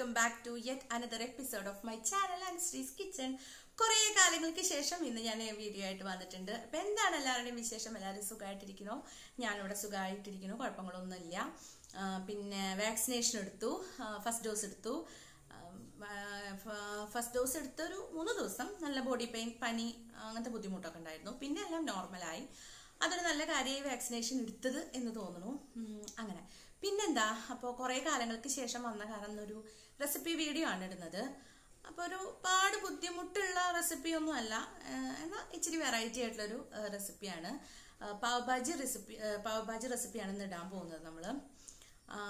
welcome back to yet another episode of my channel ancestry's kitchen കുറേ കാലങ്ങൾക്ക് ശേഷം ഇന്ന് ഞാൻ വീഡിയോ ആയിട്ട് വന്നിട്ടുണ്ട് അപ്പം എന്താണ് എല്ലാവരുടെയും വിശേഷം എല്ലാവരും സുഖമായിട്ടിരിക്കണോ ഞാനിവിടെ സുഖമായിട്ടിരിക്കണോ കുഴപ്പങ്ങളൊന്നുമില്ല പിന്നെ വാക്സിനേഷൻ എടുത്തു ഫസ്റ്റ് ഡോസ് എടുത്തു ഫസ്റ്റ് ഡോസ് എടുത്തൊരു മൂന്ന് ദിവസം നല്ല ബോഡി പെയിൻ പനി അങ്ങനത്തെ ബുദ്ധിമുട്ടൊക്കെ ഉണ്ടായിരുന്നു പിന്നെ എല്ലാം നോർമലായി അതൊരു നല്ല കാര്യമായി വാക്സിനേഷൻ എടുത്തത് എന്ന് തോന്നുന്നു അങ്ങനെ പിന്നെന്താ അപ്പോൾ കുറേ കാലങ്ങൾക്ക് ശേഷം വന്ന കാരണം ഒരു റെസിപ്പി വീഡിയോ ആണ് ഇടുന്നത് അപ്പോൾ ഒരു പാട് ബുദ്ധിമുട്ടുള്ള റെസിപ്പി ഒന്നും അല്ല എന്നാൽ ഇച്ചിരി വെറൈറ്റി ആയിട്ടുള്ളൊരു റെസിപ്പിയാണ് പാവ് ഭാജി റെസിപ്പി പാവ് ഭാജി റെസിപ്പിയാണ് ഇന്ന് ഇടാൻ പോകുന്നത് നമ്മൾ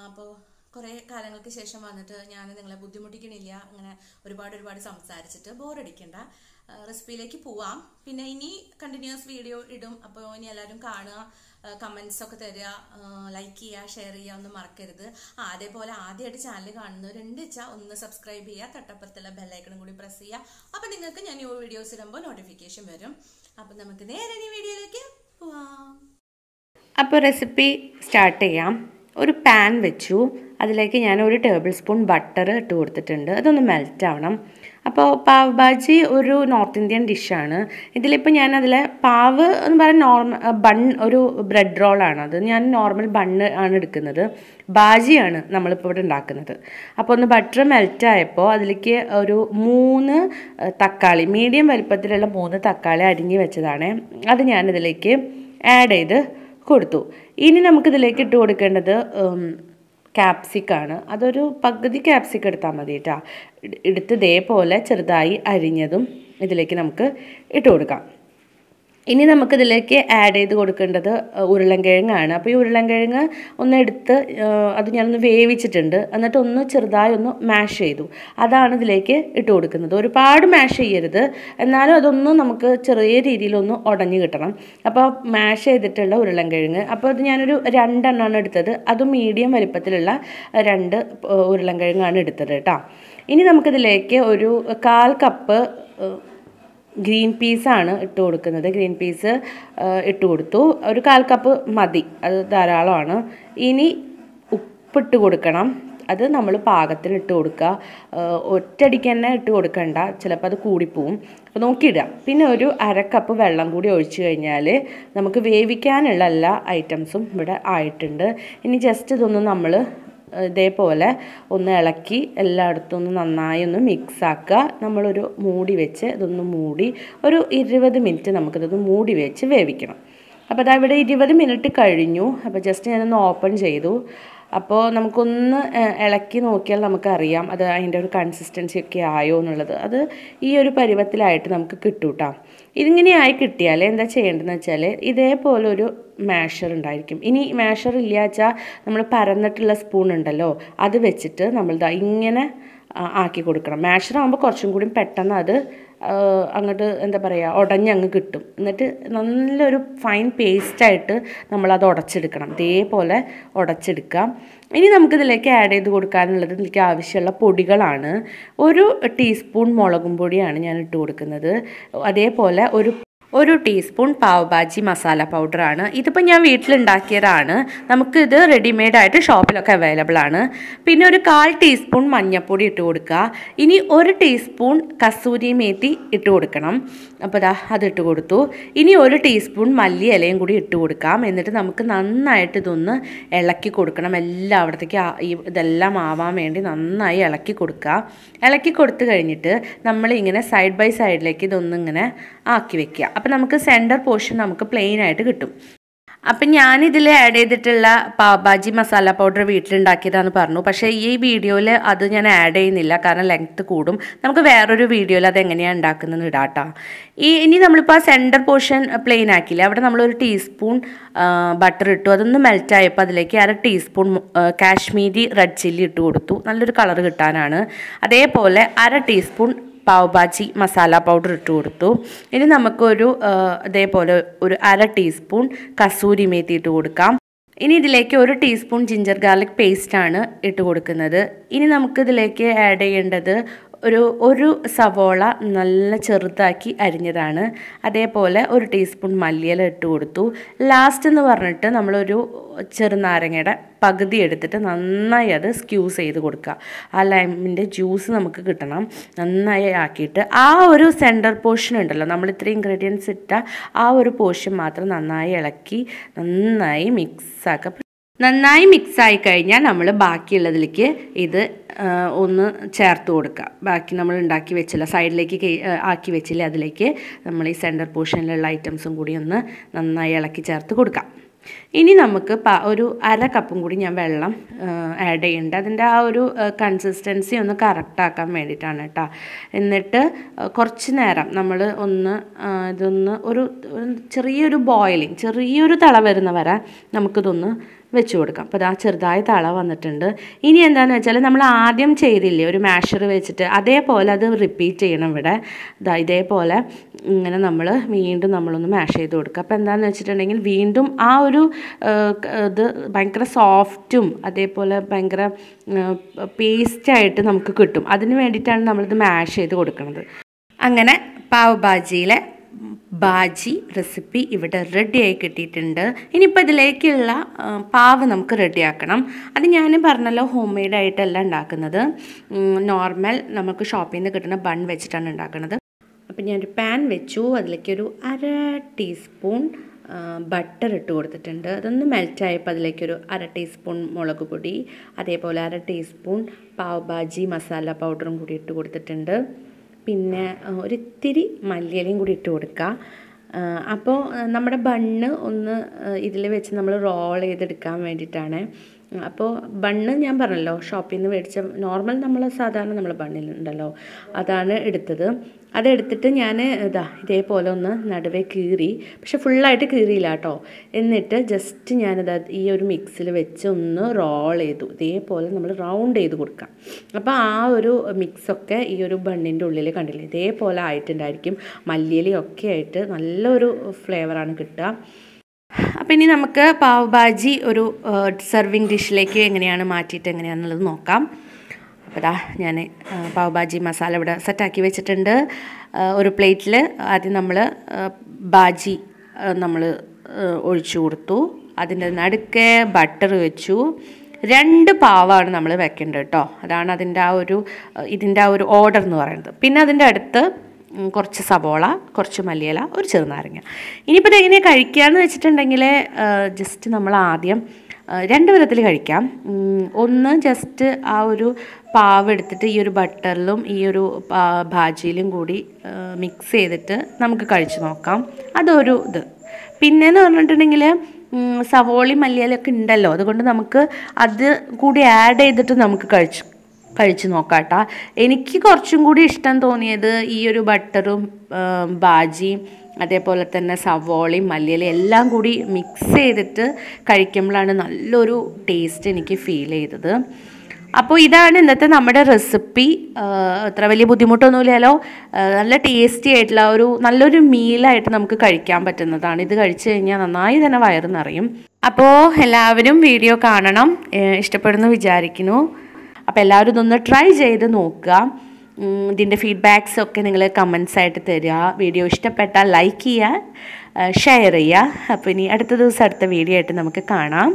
അപ്പോൾ കുറേ കാലങ്ങൾക്ക് ശേഷം വന്നിട്ട് ഞാൻ നിങ്ങളെ ബുദ്ധിമുട്ടിക്കണില്ല അങ്ങനെ ഒരുപാട് ഒരുപാട് സംസാരിച്ചിട്ട് ബോറടിക്കണ്ട റെസിപ്പിയിലേക്ക് പോവാം പിന്നെ ഇനി കണ്ടിന്യൂസ് വീഡിയോ ഇടും അപ്പോൾ ഇനി എല്ലാവരും കാണുക കമൻസ് ഒക്കെ തരിക ലൈക്ക് ചെയ്യുക ഷെയർ ചെയ്യുക ഒന്നും മറക്കരുത് അതേപോലെ ആദ്യമായിട്ട് ചാനൽ കാണുന്നവരുണ്ട് വെച്ചാൽ ഒന്ന് സബ്സ്ക്രൈബ് ചെയ്യുക തൊട്ടപ്പുറത്തുള്ള ബെല്ലൈക്കണും കൂടി പ്രസ് ചെയ്യുക അപ്പം നിങ്ങൾക്ക് ഞാൻ ന്യൂ വീഡിയോസ് ഇടുമ്പോൾ നോട്ടിഫിക്കേഷൻ വരും അപ്പം നമുക്ക് നേരെ ഇനി വീഡിയോയിലേക്ക് പോവാം അപ്പോൾ റെസിപ്പി സ്റ്റാർട്ട് ചെയ്യാം ഒരു പാൻ വെച്ചു അതിലേക്ക് ഞാൻ ഒരു ടേബിൾ സ്പൂൺ ബട്ടർ ഇട്ട് കൊടുത്തിട്ടുണ്ട് അതൊന്ന് മെൽറ്റ് ആവണം അപ്പോൾ പാവ് ഭാജി ഒരു നോർത്ത് ഇന്ത്യൻ ഡിഷാണ് ഇതിലിപ്പോൾ ഞാൻ അതിലെ പാവ് എന്ന് പറയാൻ നോർമൽ ബൺ ഒരു ബ്രെഡ് റോളാണ് അത് ഞാൻ നോർമൽ ബണ്ണ് ആണ് എടുക്കുന്നത് ബാജിയാണ് നമ്മളിപ്പോൾ ഇവിടെ ഉണ്ടാക്കുന്നത് അപ്പോൾ ഒന്ന് ബട്ടർ മെൽറ്റ് ആയപ്പോൾ അതിലേക്ക് ഒരു മൂന്ന് തക്കാളി മീഡിയം വലിപ്പത്തിലുള്ള മൂന്ന് തക്കാളി അരിഞ്ഞ് വെച്ചതാണ് അത് ഞാനിതിലേക്ക് ആഡ് ചെയ്ത് കൊടുത്തു ഇനി നമുക്കിതിലേക്ക് ഇട്ട് കൊടുക്കേണ്ടത് ക്യാപ്സിക്കാണ് അതൊരു പകുതി ക്യാപ്സിക്ക് എടുത്താൽ മതി കേട്ടോ എടുത്ത് ഇതേപോലെ ചെറുതായി അരിഞ്ഞതും ഇതിലേക്ക് നമുക്ക് ഇട്ട് കൊടുക്കാം ഇനി നമുക്കിതിലേക്ക് ആഡ് ചെയ്ത് കൊടുക്കേണ്ടത് ഉരുളൻകിഴങ്ങാണ് അപ്പോൾ ഈ ഉരുളൻകിഴങ്ങ് ഒന്ന് എടുത്ത് അത് ഞാനൊന്ന് വേവിച്ചിട്ടുണ്ട് എന്നിട്ട് ഒന്ന് ചെറുതായി ഒന്ന് മാഷ് ചെയ്തു അതാണ് ഇതിലേക്ക് ഇട്ട് കൊടുക്കുന്നത് ഒരുപാട് മാഷ് ചെയ്യരുത് എന്നാലും അതൊന്ന് നമുക്ക് ചെറിയ രീതിയിലൊന്ന് ഉടഞ്ഞു കിട്ടണം അപ്പോൾ മാഷ് ചെയ്തിട്ടുള്ള ഉരുളൻകിഴങ്ങ് അപ്പോൾ അത് ഞാനൊരു രണ്ടെണ്ണമാണ് എടുത്തത് അത് മീഡിയം വലിപ്പത്തിലുള്ള രണ്ട് ഉരുളൻകിഴങ്ങാണ് എടുത്തത് കേട്ടോ ഇനി നമുക്കിതിലേക്ക് ഒരു കാൽ കപ്പ് ഗ്രീൻ പീസാണ് ഇട്ട് കൊടുക്കുന്നത് ഗ്രീൻ പീസ് ഇട്ട് കൊടുത്തു ഒരു കാൽ കപ്പ് മതി അത് ധാരാളമാണ് ഇനി ഉപ്പിട്ട് കൊടുക്കണം അത് നമ്മൾ പാകത്തിന് ഇട്ട് കൊടുക്കുക ഒറ്റടിക്ക് തന്നെ ഇട്ട് കൊടുക്കണ്ട ചിലപ്പോൾ അത് കൂടിപ്പോവും അപ്പോൾ നോക്കിയിടാം പിന്നെ ഒരു അര കപ്പ് വെള്ളം കൂടി ഒഴിച്ച് കഴിഞ്ഞാൽ നമുക്ക് വേവിക്കാനുള്ള എല്ലാ ഐറ്റംസും ഇവിടെ ആയിട്ടുണ്ട് ഇനി ജസ്റ്റ് ഇതൊന്ന് നമ്മൾ ഇതേപോലെ ഒന്ന് ഇളക്കി എല്ലായിടത്തും ഒന്ന് നന്നായി ഒന്ന് മിക്സ് നമ്മളൊരു മൂടി വെച്ച് ഇതൊന്ന് മൂടി ഒരു ഇരുപത് മിനിറ്റ് നമുക്കിതൊന്ന് മൂടി വെച്ച് വേവിക്കണം അപ്പോൾ അതവിടെ ഇവിടെ ഇരുപത് മിനിറ്റ് കഴിഞ്ഞു അപ്പോൾ ജസ്റ്റ് ഞാനൊന്ന് ഓപ്പൺ ചെയ്തു അപ്പോൾ നമുക്കൊന്ന് ഇളക്കി നോക്കിയാൽ നമുക്കറിയാം അത് അതിൻ്റെ ഒരു കൺസിസ്റ്റൻസി ഒക്കെ ആയോ എന്നുള്ളത് അത് ഈ ഒരു പരുവത്തിലായിട്ട് നമുക്ക് കിട്ടും കേട്ടോ ഇതിങ്ങനെയായി കിട്ടിയാൽ എന്താ ചെയ്യേണ്ടതെന്ന് വെച്ചാൽ ഇതേപോലെ ഒരു മാഷർ ഉണ്ടായിരിക്കും ഇനി മാഷർ ഇല്ലാച്ചാൽ നമ്മൾ പരന്നിട്ടുള്ള സ്പൂൺ ഉണ്ടല്ലോ അത് വെച്ചിട്ട് നമ്മൾ ഇങ്ങനെ ആക്കി കൊടുക്കണം മാഷർ ആകുമ്പോൾ കുറച്ചും കൂടി പെട്ടെന്ന് അത് അങ്ങോട്ട് എന്താ പറയുക ഉടഞ്ഞങ്ങ് കിട്ടും എന്നിട്ട് നല്ലൊരു ഫൈൻ പേസ്റ്റായിട്ട് നമ്മളത് ഉടച്ചെടുക്കണം ഇതേപോലെ ഉടച്ചെടുക്കാം ഇനി നമുക്കിതിലേക്ക് ആഡ് ചെയ്ത് കൊടുക്കാനുള്ളത് എനിക്ക് ആവശ്യമുള്ള പൊടികളാണ് ഒരു ടീസ്പൂൺ മുളകും പൊടിയാണ് ഞാൻ ഇട്ട് കൊടുക്കുന്നത് അതേപോലെ ഒരു ഒരു ടീസ്പൂൺ പാവഭാജി മസാല പൗഡറാണ് ഇതിപ്പോൾ ഞാൻ വീട്ടിലുണ്ടാക്കിയതാണ് നമുക്കിത് ആയിട്ട് ഷോപ്പിലൊക്കെ അവൈലബിൾ ആണ് പിന്നെ ഒരു കാൽ ടീസ്പൂൺ മഞ്ഞൾപ്പൊടി ഇട്ട് കൊടുക്കുക ഇനി ഒരു ടീസ്പൂൺ കസൂരി മേത്തി ഇട്ട് കൊടുക്കണം അപ്പോൾ ദാ അതിട്ട് കൊടുത്തു ഇനി ഒരു ടീസ്പൂൺ മല്ലി ഇലയും കൂടി ഇട്ട് കൊടുക്കാം എന്നിട്ട് നമുക്ക് നന്നായിട്ട് ഇതൊന്ന് ഇളക്കി കൊടുക്കണം എല്ലാം അവിടത്തേക്ക് ഇതെല്ലാം ആവാൻ വേണ്ടി നന്നായി ഇളക്കി കൊടുക്കുക ഇളക്കി കൊടുത്തു കഴിഞ്ഞിട്ട് നമ്മളിങ്ങനെ സൈഡ് ബൈ സൈഡിലേക്ക് ഇതൊന്നിങ്ങനെ ആക്കി വെക്കുക അപ്പോൾ നമുക്ക് സെൻറ്റർ പോർഷൻ നമുക്ക് പ്ലെയിൻ ആയിട്ട് കിട്ടും അപ്പം ഞാനിതിൽ ആഡ് ചെയ്തിട്ടുള്ള പാവഭാജി മസാല പൗഡർ വീട്ടിലുണ്ടാക്കിയതാണെന്ന് പറഞ്ഞു പക്ഷേ ഈ വീഡിയോയിൽ അത് ഞാൻ ആഡ് ചെയ്യുന്നില്ല കാരണം ലെങ്ത്ത് കൂടും നമുക്ക് വേറൊരു വീഡിയോയിൽ അത് എങ്ങനെയാണ് ഉണ്ടാക്കുന്നതെന്ന് ഇടാട്ടോ ഈ ഇനി നമ്മളിപ്പോൾ ആ സെൻറ്റർ പോർഷൻ പ്ലെയിൻ ആക്കിയില്ല അവിടെ നമ്മളൊരു ടീസ്പൂൺ ബട്ടർ ഇട്ടു അതൊന്ന് മെൽറ്റ് ആയപ്പോൾ അതിലേക്ക് അര ടീസ്പൂൺ കാശ്മീരി റെഡ് ചില്ലി ഇട്ട് കൊടുത്തു നല്ലൊരു കളർ കിട്ടാനാണ് അതേപോലെ അര ടീസ്പൂൺ പാവ് ഭാജി മസാല പൗഡർ ഇട്ട് കൊടുത്തു ഇനി നമുക്കൊരു അതേപോലെ ഒരു അര ടീസ്പൂൺ കസൂരി മേത്തി ഇട്ട് കൊടുക്കാം ഇനി ഇതിലേക്ക് ഒരു ടീസ്പൂൺ ജിഞ്ചർ ഗാർലിക് പേസ്റ്റാണ് ഇട്ട് കൊടുക്കുന്നത് ഇനി നമുക്ക് ഇതിലേക്ക് ആഡ് ചെയ്യേണ്ടത് ഒരു ഒരു സവോള നല്ല ചെറുതാക്കി അരിഞ്ഞതാണ് അതേപോലെ ഒരു ടീസ്പൂൺ മല്ലിയില ഇട്ട് കൊടുത്തു ലാസ്റ്റ് എന്ന് പറഞ്ഞിട്ട് നമ്മളൊരു ചെറുനാരങ്ങയുടെ പകുതി എടുത്തിട്ട് നന്നായി അത് സ്ക്യൂസ് ചെയ്ത് കൊടുക്കുക ആ ലൈമിൻ്റെ ജ്യൂസ് നമുക്ക് കിട്ടണം നന്നായി ആക്കിയിട്ട് ആ ഒരു സെൻറ്റർ പോർഷൻ ഉണ്ടല്ലോ നമ്മൾ ഇത്രയും ഇൻഗ്രീഡിയൻസ് ഇട്ട ആ ഒരു പോർഷൻ മാത്രം നന്നായി ഇളക്കി നന്നായി മിക്സ് നന്നായി മിക്സായി കഴിഞ്ഞാൽ നമ്മൾ ബാക്കിയുള്ളതിലേക്ക് ഇത് ഒന്ന് ചേർത്ത് കൊടുക്കുക ബാക്കി നമ്മൾ ഉണ്ടാക്കി വെച്ചില്ല സൈഡിലേക്ക് ആക്കി വെച്ചില്ല അതിലേക്ക് നമ്മൾ ഈ സെൻറ്റർ പോർഷനിലുള്ള ഐറ്റംസും കൂടി ഒന്ന് നന്നായി ഇളക്കി ചേർത്ത് കൊടുക്കാം ഇനി നമുക്ക് ഒരു അര കപ്പും കൂടി ഞാൻ വെള്ളം ആഡ് ചെയ്യുന്നുണ്ട് അതിൻ്റെ ആ ഒരു കൺസിസ്റ്റൻസി ഒന്ന് കറക്റ്റാക്കാൻ വേണ്ടിയിട്ടാണ് കേട്ടോ എന്നിട്ട് കുറച്ച് നേരം നമ്മൾ ഒന്ന് ഇതൊന്ന് ഒരു ചെറിയൊരു ബോയിലിംഗ് ചെറിയൊരു തള വരുന്ന വരെ നമുക്കിതൊന്ന് വെച്ച് കൊടുക്കാം അപ്പോൾ ഇതാ ചെറുതായി തള വന്നിട്ടുണ്ട് ഇനി എന്താണെന്ന് വെച്ചാൽ നമ്മൾ ആദ്യം ചെയ്തില്ലേ ഒരു മാഷർ വെച്ചിട്ട് അതേപോലെ അത് റിപ്പീറ്റ് ചെയ്യണം ഇവിടെ ഇതാ ഇതേപോലെ ഇങ്ങനെ നമ്മൾ വീണ്ടും നമ്മളൊന്ന് മാഷ് ചെയ്ത് കൊടുക്കുക അപ്പോൾ എന്താണെന്ന് വെച്ചിട്ടുണ്ടെങ്കിൽ വീണ്ടും ആ ഒരു ഇത് ഭയങ്കര സോഫ്റ്റും അതേപോലെ ഭയങ്കര പേസ്റ്റായിട്ട് നമുക്ക് കിട്ടും അതിന് വേണ്ടിയിട്ടാണ് നമ്മളിത് മാഷ് ചെയ്ത് കൊടുക്കുന്നത് അങ്ങനെ പാവ് ഭാജിയിലെ ബാജി റെസിപ്പി ഇവിടെ റെഡിയായി കിട്ടിയിട്ടുണ്ട് ഇനിയിപ്പോൾ ഇതിലേക്കുള്ള പാവ് നമുക്ക് റെഡിയാക്കണം അത് ഞാൻ പറഞ്ഞല്ലോ ഹോം മെയ്ഡായിട്ടല്ല ആയിട്ടല്ല ഉണ്ടാക്കുന്നത് നോർമൽ നമുക്ക് ഷോപ്പിൽ നിന്ന് കിട്ടുന്ന ബൺ വെച്ചിട്ടാണ് ഉണ്ടാക്കുന്നത് അപ്പം ഞാനൊരു പാൻ വെച്ചു അതിലേക്ക് ഒരു അര ടീസ്പൂൺ ബട്ടർ ഇട്ട് കൊടുത്തിട്ടുണ്ട് അതൊന്ന് മെൽറ്റായപ്പോൾ അതിലേക്കൊരു അര ടീസ്പൂൺ മുളക് പൊടി അതേപോലെ അര ടീസ്പൂൺ പാവ് ബാജി മസാല പൗഡറും കൂടി ഇട്ട് കൊടുത്തിട്ടുണ്ട് പിന്നെ ഒരിത്തിരി മല്ലിയിലയും കൂടി ഇട്ട് കൊടുക്കുക അപ്പോൾ നമ്മുടെ ബണ്ണ് ഒന്ന് ഇതിൽ വെച്ച് നമ്മൾ റോൾ ചെയ്തെടുക്കാൻ വേണ്ടിയിട്ടാണ് അപ്പോൾ ബണ്ണ് ഞാൻ പറഞ്ഞല്ലോ ഷോപ്പിൽ നിന്ന് മേടിച്ച നോർമൽ നമ്മൾ സാധാരണ നമ്മൾ ബണ്ണിലുണ്ടല്ലോ അതാണ് എടുത്തത് അതെടുത്തിട്ട് ഞാൻ ഇതാ ഇതേപോലെ ഒന്ന് നടുവേ കീറി പക്ഷെ ഫുള്ളായിട്ട് കീറിയില്ല കേട്ടോ എന്നിട്ട് ജസ്റ്റ് ഞാനിതാ ഈ ഒരു മിക്സിൽ വെച്ച് ഒന്ന് റോൾ ചെയ്തു ഇതേപോലെ നമ്മൾ റൗണ്ട് ചെയ്ത് കൊടുക്കാം അപ്പോൾ ആ ഒരു മിക്സൊക്കെ ഈ ഒരു ബണ്ണിൻ്റെ ഉള്ളിൽ കണ്ടില്ലേ ഇതേപോലെ ആയിട്ടുണ്ടായിരിക്കും മല്ലിയിലൊക്കെ ആയിട്ട് നല്ലൊരു ഫ്ലേവറാണ് കിട്ടുക അപ്പം ഇനി നമുക്ക് പാവ് ഭാജി ഒരു സെർവിങ് ഡിഷിലേക്ക് എങ്ങനെയാണ് മാറ്റിയിട്ട് എങ്ങനെയാണെന്നുള്ളത് നോക്കാം അപ്പോൾ ഇതാ ഞാൻ പാവ് ഭാജി മസാല ഇവിടെ സെറ്റാക്കി വെച്ചിട്ടുണ്ട് ഒരു പ്ലേറ്റിൽ ആദ്യം നമ്മൾ ഭാജി നമ്മൾ ഒഴിച്ചു കൊടുത്തു അതിൻ്റെ നടുക്ക് ബട്ടർ വെച്ചു രണ്ട് പാവാണ് നമ്മൾ വെക്കേണ്ടത് കേട്ടോ അതാണ് അതിൻ്റെ ആ ഒരു ഇതിൻ്റെ ആ ഒരു ഓർഡർ എന്ന് പറയുന്നത് പിന്നെ അതിൻ്റെ അടുത്ത് കുറച്ച് സവോള കുറച്ച് മല്ലിയില ഒരു ചെറുനാരങ്ങ ഇനിയിപ്പോൾ ഇതെങ്ങനെ കഴിക്കുക എന്ന് വെച്ചിട്ടുണ്ടെങ്കിൽ ജസ്റ്റ് നമ്മൾ ആദ്യം രണ്ട് വിധത്തിൽ കഴിക്കാം ഒന്ന് ജസ്റ്റ് ആ ഒരു പാവ് എടുത്തിട്ട് ഈ ഒരു ബട്ടറിലും ഈ ഒരു ഭാജിയിലും കൂടി മിക്സ് ചെയ്തിട്ട് നമുക്ക് കഴിച്ച് നോക്കാം അതൊരു ഇത് പിന്നെ എന്ന് പറഞ്ഞിട്ടുണ്ടെങ്കിൽ സവോളി മല്ലിയിലൊക്കെ ഉണ്ടല്ലോ അതുകൊണ്ട് നമുക്ക് അത് കൂടി ആഡ് ചെയ്തിട്ട് നമുക്ക് കഴിച്ച് കഴിച്ചു നോക്കാട്ടോ എനിക്ക് കുറച്ചും കൂടി ഇഷ്ടം തോന്നിയത് ഈ ഒരു ബട്ടറും ബാജിയും അതേപോലെ തന്നെ സവോളയും മല്ലിയിലും എല്ലാം കൂടി മിക്സ് ചെയ്തിട്ട് കഴിക്കുമ്പോഴാണ് നല്ലൊരു ടേസ്റ്റ് എനിക്ക് ഫീൽ ചെയ്തത് അപ്പോൾ ഇതാണ് ഇന്നത്തെ നമ്മുടെ റെസിപ്പി അത്ര വലിയ ബുദ്ധിമുട്ടൊന്നുമില്ലല്ലോ നല്ല ടേസ്റ്റി ആയിട്ടുള്ള ഒരു നല്ലൊരു മീലായിട്ട് നമുക്ക് കഴിക്കാൻ പറ്റുന്നതാണ് ഇത് കഴിച്ചു കഴിഞ്ഞാൽ നന്നായി തന്നെ വയറ് നിറയും അപ്പോൾ എല്ലാവരും വീഡിയോ കാണണം ഇഷ്ടപ്പെടുന്നു വിചാരിക്കുന്നു അപ്പോൾ എല്ലാവരും ഇതൊന്ന് ട്രൈ ചെയ്ത് നോക്കുക ഇതിൻ്റെ ഫീഡ്ബാക്സ് ഒക്കെ നിങ്ങൾ കമൻസ് ആയിട്ട് തരിക വീഡിയോ ഇഷ്ടപ്പെട്ടാൽ ലൈക്ക് ചെയ്യുക ഷെയർ ചെയ്യുക അപ്പോൾ ഇനി അടുത്ത ദിവസം അടുത്ത വീഡിയോ ആയിട്ട് നമുക്ക് കാണാം